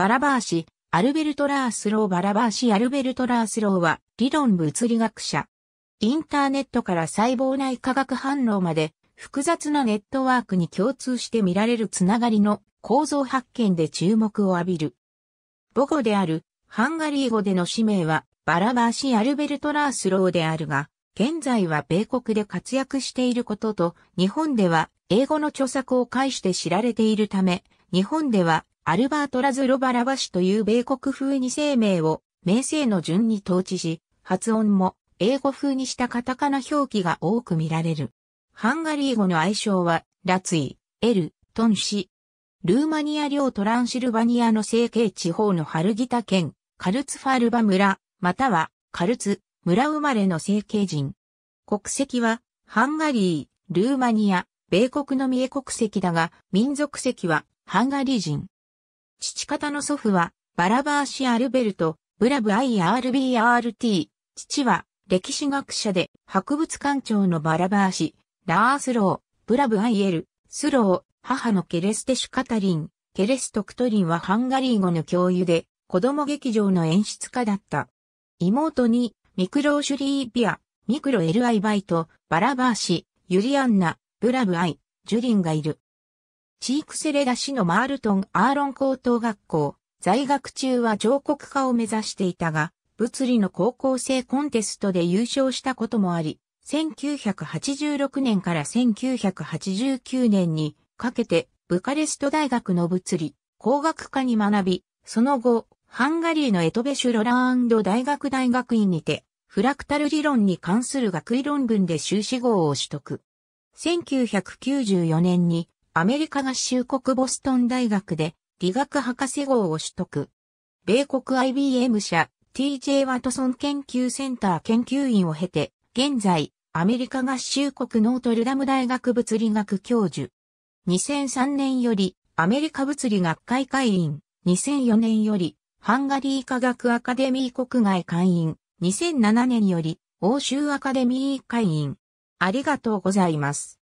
バラバーシ、アルベルト・ラースロー・バラバーシ・アルベルト・ラースローは、理論物理学者。インターネットから細胞内化学反応まで、複雑なネットワークに共通して見られるつながりの構造発見で注目を浴びる。母語である、ハンガリー語での使命は、バラバーシ・アルベルト・ラースローであるが、現在は米国で活躍していることと、日本では英語の著作を介して知られているため、日本ではアルバート・ラズロ・バラバシという米国風に生命を、名声の順に統治し、発音も英語風にしたカタカナ表記が多く見られる。ハンガリー語の愛称は、ラツイ、エル、トンシ。ルーマニア領トランシルバニアの成形地方のハルギタ県、カルツファルバ村、または、カルツ、村生まれの成形人。国籍は、ハンガリー、ルーマニア、米国の三重国籍だが、民族籍は、ハンガリー人。父方の祖父は、バラバーシ・アルベルト、ブラブ IRBRT。父は、歴史学者で、博物館長のバラバーシ、ラースロー、ブラブアイエル、スロー、母のケレステシュカタリン、ケレストクトリンはハンガリー語の教諭で、子供劇場の演出家だった。妹に、ミクロシュリービア、ミクロエル・アイ・バイト、バラバーシ、ユリアンナ、ブラブアイ、ジュリンがいる。チークセレダ市のマールトン・アーロン高等学校、在学中は彫刻家を目指していたが、物理の高校生コンテストで優勝したこともあり、1986年から1989年にかけてブカレスト大学の物理、工学科に学び、その後、ハンガリーのエトベシュロランド大学大学院にて、フラクタル理論に関する学位論文で修士号を取得。1994年にアメリカ合衆国ボストン大学で理学博士号を取得。米国 IBM 社 TJ ワトソン研究センター研究員を経て、現在、アメリカ合衆国ノートルダム大学物理学教授。2003年より、アメリカ物理学会会員。2004年より、ハンガリー科学アカデミー国外会員。2007年より、欧州アカデミー会員。ありがとうございます。